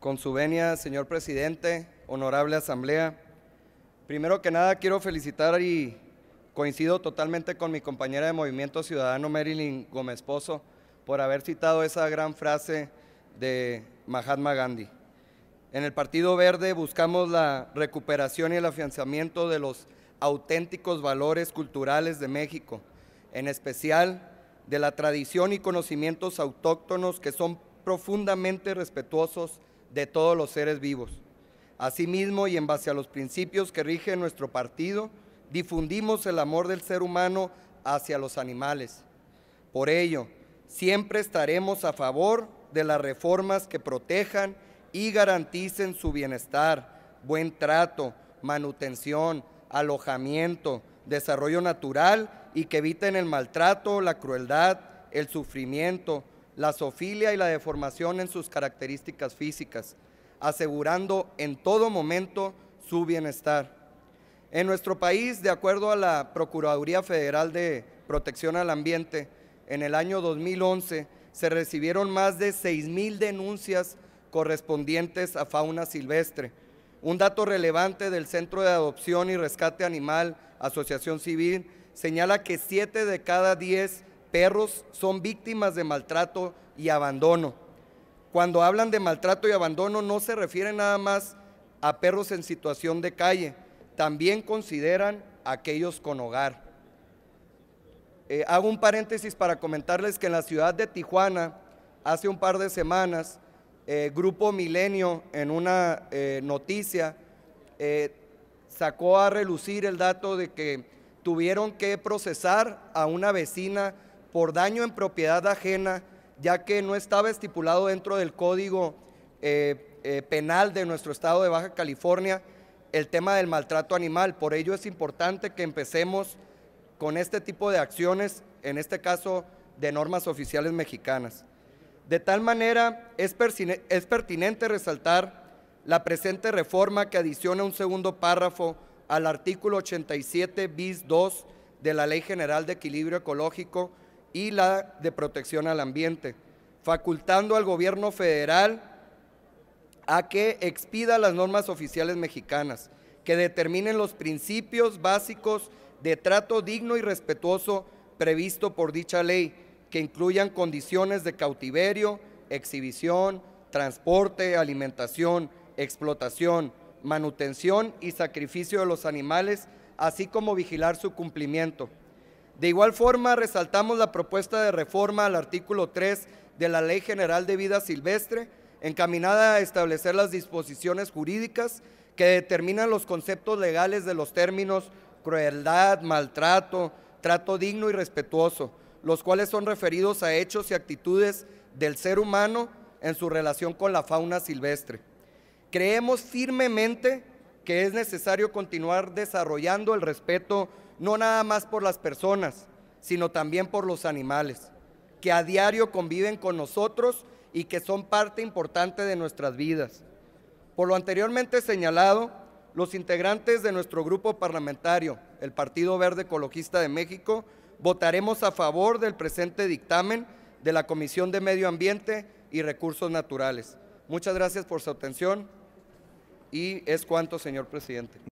Con su venia, señor presidente, honorable asamblea, primero que nada quiero felicitar y coincido totalmente con mi compañera de Movimiento Ciudadano, Marilyn Gómez Pozo, por haber citado esa gran frase de Mahatma Gandhi. En el Partido Verde buscamos la recuperación y el afianzamiento de los auténticos valores culturales de México, en especial de la tradición y conocimientos autóctonos que son profundamente respetuosos de todos los seres vivos. Asimismo, y en base a los principios que rigen nuestro partido, difundimos el amor del ser humano hacia los animales. Por ello, siempre estaremos a favor de las reformas que protejan y garanticen su bienestar, buen trato, manutención, alojamiento, desarrollo natural y que eviten el maltrato, la crueldad, el sufrimiento, la sofilia y la deformación en sus características físicas, asegurando en todo momento su bienestar. En nuestro país, de acuerdo a la Procuraduría Federal de Protección al Ambiente, en el año 2011 se recibieron más de mil denuncias correspondientes a fauna silvestre. Un dato relevante del Centro de Adopción y Rescate Animal, Asociación Civil, señala que 7 de cada 10 perros son víctimas de maltrato y abandono. Cuando hablan de maltrato y abandono no se refieren nada más a perros en situación de calle, también consideran a aquellos con hogar. Eh, hago un paréntesis para comentarles que en la ciudad de Tijuana, hace un par de semanas, eh, Grupo Milenio en una eh, noticia sacó a relucir el dato de que tuvieron que procesar a una vecina por daño en propiedad ajena, ya que no estaba estipulado dentro del código eh, eh, penal de nuestro estado de Baja California el tema del maltrato animal. Por ello es importante que empecemos con este tipo de acciones, en este caso de normas oficiales mexicanas. De tal manera, es, es pertinente resaltar la presente reforma que adiciona un segundo párrafo al artículo 87 bis 2 de la Ley General de Equilibrio Ecológico y la de protección al ambiente, facultando al gobierno federal a que expida las normas oficiales mexicanas, que determinen los principios básicos de trato digno y respetuoso previsto por dicha ley, que incluyan condiciones de cautiverio, exhibición, transporte, alimentación, explotación, manutención y sacrificio de los animales, así como vigilar su cumplimiento. De igual forma, resaltamos la propuesta de reforma al artículo 3 de la Ley General de Vida Silvestre, encaminada a establecer las disposiciones jurídicas que determinan los conceptos legales de los términos crueldad, maltrato, trato digno y respetuoso, los cuales son referidos a hechos y actitudes del ser humano en su relación con la fauna silvestre. Creemos firmemente que es necesario continuar desarrollando el respeto no nada más por las personas, sino también por los animales, que a diario conviven con nosotros y que son parte importante de nuestras vidas. Por lo anteriormente señalado, los integrantes de nuestro grupo parlamentario, el Partido Verde Ecologista de México, votaremos a favor del presente dictamen de la Comisión de Medio Ambiente y Recursos Naturales. Muchas gracias por su atención y es cuánto, señor presidente.